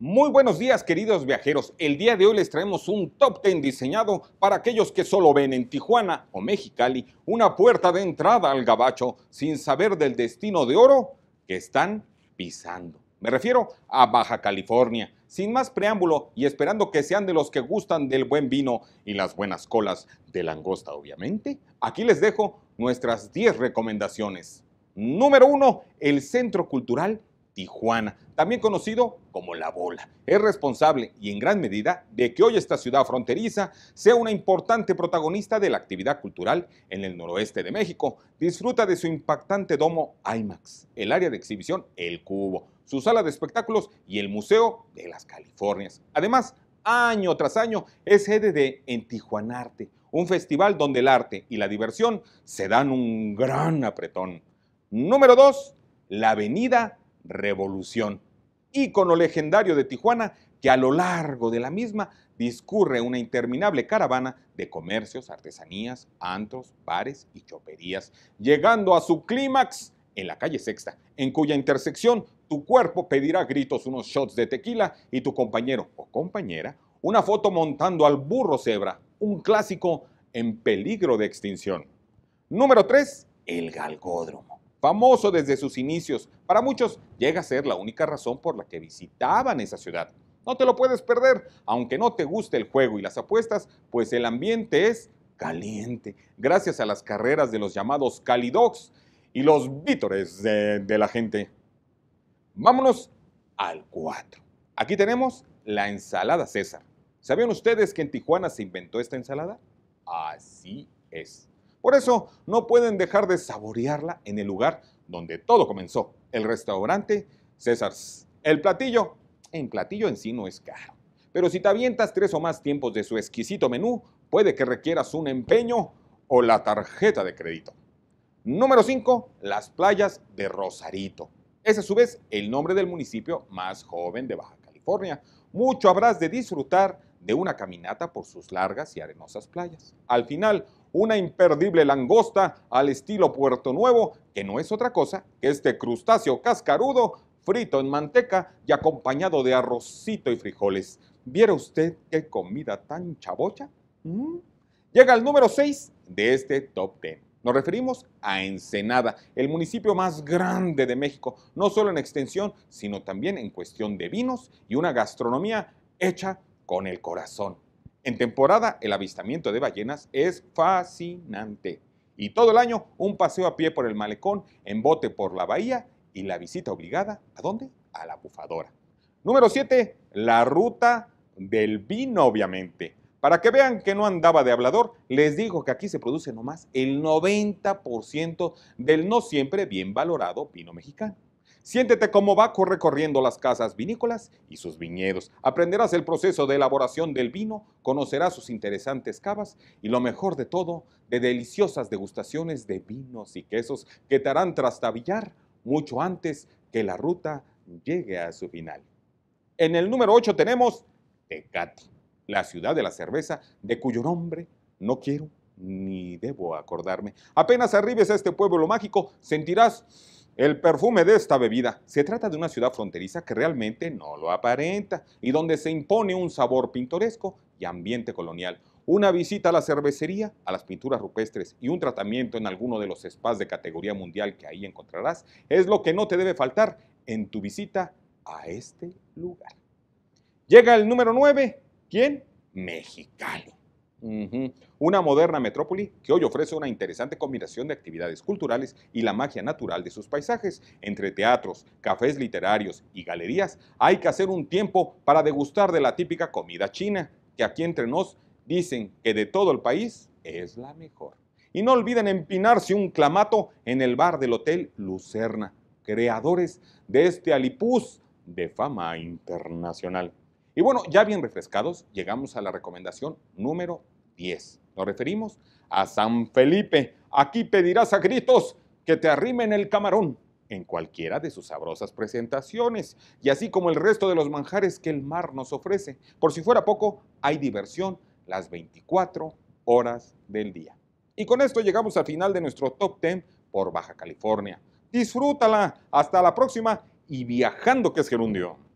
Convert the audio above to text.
Muy buenos días queridos viajeros, el día de hoy les traemos un top 10 diseñado para aquellos que solo ven en Tijuana o Mexicali una puerta de entrada al gabacho sin saber del destino de oro que están pisando. Me refiero a Baja California. Sin más preámbulo y esperando que sean de los que gustan del buen vino y las buenas colas de langosta obviamente, aquí les dejo nuestras 10 recomendaciones. Número 1, el Centro Cultural Tijuana, también conocido como La Bola. Es responsable y en gran medida de que hoy esta ciudad fronteriza sea una importante protagonista de la actividad cultural en el noroeste de México. Disfruta de su impactante domo IMAX, el área de exhibición El Cubo, su sala de espectáculos y el Museo de las Californias. Además, año tras año es sede de En Arte, un festival donde el arte y la diversión se dan un gran apretón. Número 2. La Avenida revolución. Y legendario de Tijuana, que a lo largo de la misma discurre una interminable caravana de comercios, artesanías, antros, bares y choperías, llegando a su clímax en la calle Sexta, en cuya intersección tu cuerpo pedirá gritos unos shots de tequila y tu compañero o compañera una foto montando al burro cebra, un clásico en peligro de extinción. Número 3, el galgódromo famoso desde sus inicios. Para muchos llega a ser la única razón por la que visitaban esa ciudad. No te lo puedes perder, aunque no te guste el juego y las apuestas, pues el ambiente es caliente, gracias a las carreras de los llamados calidogs y los vítores de, de la gente. Vámonos al 4. Aquí tenemos la ensalada César. ¿Sabían ustedes que en Tijuana se inventó esta ensalada? Así es. Por eso no pueden dejar de saborearla en el lugar donde todo comenzó, el restaurante César's. El platillo, en platillo en sí no es caro, pero si te avientas tres o más tiempos de su exquisito menú, puede que requieras un empeño o la tarjeta de crédito. Número 5. Las playas de Rosarito. Es a su vez el nombre del municipio más joven de Baja California. Mucho habrás de disfrutar de una caminata por sus largas y arenosas playas. Al final, una imperdible langosta al estilo Puerto Nuevo, que no es otra cosa que este crustáceo cascarudo frito en manteca y acompañado de arrocito y frijoles. ¿Viera usted qué comida tan chavocha? Mm. Llega el número 6 de este top 10. Nos referimos a Ensenada, el municipio más grande de México, no solo en extensión, sino también en cuestión de vinos y una gastronomía hecha con el corazón. En temporada, el avistamiento de ballenas es fascinante. Y todo el año, un paseo a pie por el malecón, en bote por la bahía y la visita obligada, ¿a dónde? A la bufadora. Número 7, la ruta del vino, obviamente. Para que vean que no andaba de hablador, les digo que aquí se produce nomás el 90% del no siempre bien valorado vino mexicano. Siéntete como Baco recorriendo las casas vinícolas y sus viñedos. Aprenderás el proceso de elaboración del vino, conocerás sus interesantes cavas y lo mejor de todo, de deliciosas degustaciones de vinos y quesos que te harán trastabillar mucho antes que la ruta llegue a su final. En el número 8 tenemos Tecate, la ciudad de la cerveza, de cuyo nombre no quiero ni debo acordarme. Apenas arribes a este pueblo mágico, sentirás el perfume de esta bebida. Se trata de una ciudad fronteriza que realmente no lo aparenta y donde se impone un sabor pintoresco y ambiente colonial. Una visita a la cervecería, a las pinturas rupestres y un tratamiento en alguno de los spas de categoría mundial que ahí encontrarás es lo que no te debe faltar en tu visita a este lugar. Llega el número 9, ¿quién? Mexicali. Una moderna metrópoli que hoy ofrece una interesante combinación de actividades culturales y la magia natural de sus paisajes. Entre teatros, cafés literarios y galerías hay que hacer un tiempo para degustar de la típica comida china, que aquí entre nos dicen que de todo el país es la mejor. Y no olviden empinarse un clamato en el bar del Hotel Lucerna, creadores de este alipuz de fama internacional. Y bueno, ya bien refrescados, llegamos a la recomendación número 10. Nos referimos a San Felipe. Aquí pedirás a gritos que te arrimen el camarón en cualquiera de sus sabrosas presentaciones, y así como el resto de los manjares que el mar nos ofrece. Por si fuera poco, hay diversión las 24 horas del día. Y con esto llegamos al final de nuestro top 10 por Baja California. Disfrútala, hasta la próxima y viajando que es gerundio.